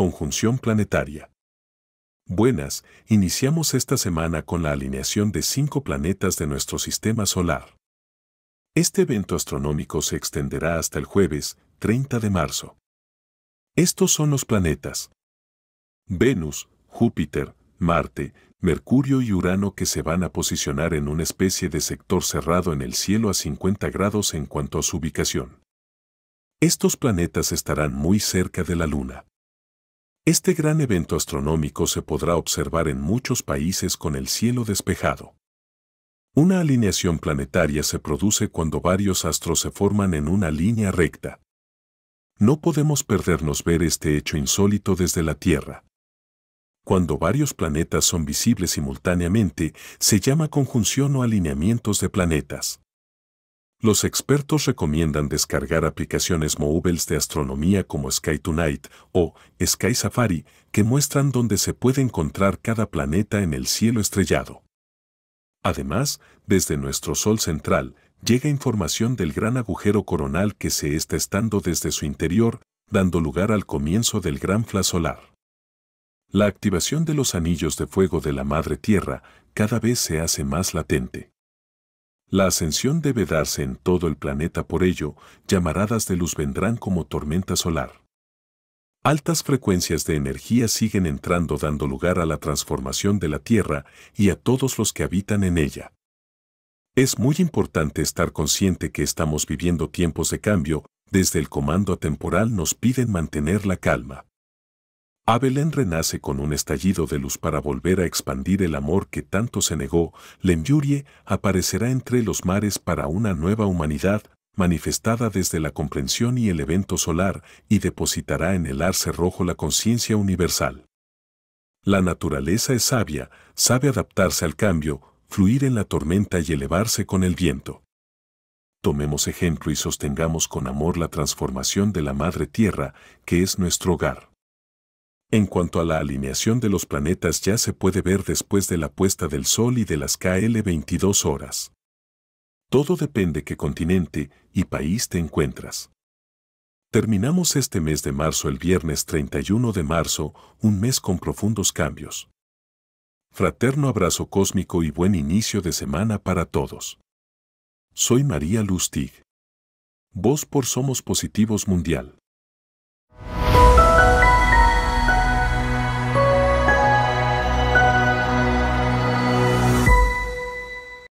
Conjunción planetaria. Buenas, iniciamos esta semana con la alineación de cinco planetas de nuestro sistema solar. Este evento astronómico se extenderá hasta el jueves, 30 de marzo. Estos son los planetas. Venus, Júpiter, Marte, Mercurio y Urano que se van a posicionar en una especie de sector cerrado en el cielo a 50 grados en cuanto a su ubicación. Estos planetas estarán muy cerca de la Luna. Este gran evento astronómico se podrá observar en muchos países con el cielo despejado. Una alineación planetaria se produce cuando varios astros se forman en una línea recta. No podemos perdernos ver este hecho insólito desde la Tierra. Cuando varios planetas son visibles simultáneamente, se llama conjunción o alineamientos de planetas. Los expertos recomiendan descargar aplicaciones móviles de astronomía como Sky Tonight o Sky Safari que muestran dónde se puede encontrar cada planeta en el cielo estrellado. Además, desde nuestro Sol central llega información del gran agujero coronal que se está estando desde su interior, dando lugar al comienzo del gran flash solar. La activación de los anillos de fuego de la Madre Tierra cada vez se hace más latente. La ascensión debe darse en todo el planeta, por ello, llamaradas de luz vendrán como tormenta solar. Altas frecuencias de energía siguen entrando dando lugar a la transformación de la Tierra y a todos los que habitan en ella. Es muy importante estar consciente que estamos viviendo tiempos de cambio, desde el comando atemporal nos piden mantener la calma. Abelén renace con un estallido de luz para volver a expandir el amor que tanto se negó. lenjurie aparecerá entre los mares para una nueva humanidad, manifestada desde la comprensión y el evento solar, y depositará en el arce rojo la conciencia universal. La naturaleza es sabia, sabe adaptarse al cambio, fluir en la tormenta y elevarse con el viento. Tomemos ejemplo y sostengamos con amor la transformación de la Madre Tierra, que es nuestro hogar. En cuanto a la alineación de los planetas ya se puede ver después de la puesta del Sol y de las KL 22 horas. Todo depende qué continente y país te encuentras. Terminamos este mes de marzo el viernes 31 de marzo, un mes con profundos cambios. Fraterno abrazo cósmico y buen inicio de semana para todos. Soy María Lustig. Voz por Somos Positivos Mundial.